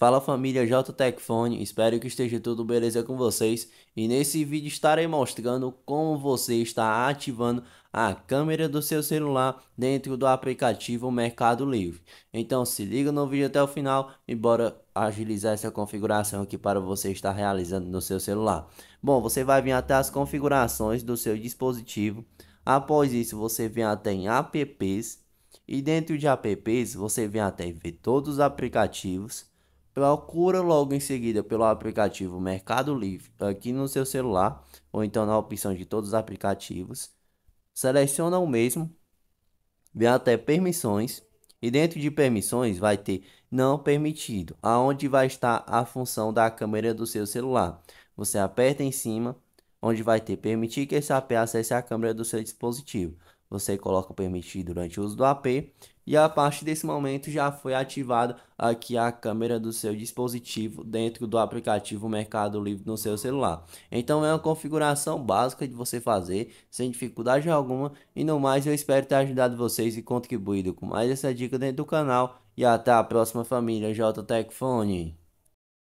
Fala família JTecFone, espero que esteja tudo beleza com vocês e nesse vídeo estarei mostrando como você está ativando a câmera do seu celular dentro do aplicativo Mercado Livre. Então se liga no vídeo até o final e bora agilizar essa configuração aqui para você estar realizando no seu celular. Bom, você vai vir até as configurações do seu dispositivo, após isso você vem até em apps e dentro de apps você vem até ver todos os aplicativos Procura logo em seguida pelo aplicativo Mercado Livre aqui no seu celular ou então na opção de todos os aplicativos. Seleciona o mesmo, vem até permissões e dentro de permissões vai ter não permitido, aonde vai estar a função da câmera do seu celular. Você aperta em cima, onde vai ter permitir que esse app acesse a câmera do seu dispositivo você coloca permitir durante o uso do AP e a partir desse momento já foi ativado aqui a câmera do seu dispositivo dentro do aplicativo Mercado Livre no seu celular. Então é uma configuração básica de você fazer sem dificuldade alguma e no mais eu espero ter ajudado vocês e contribuído com mais essa dica dentro do canal e até a próxima família JTech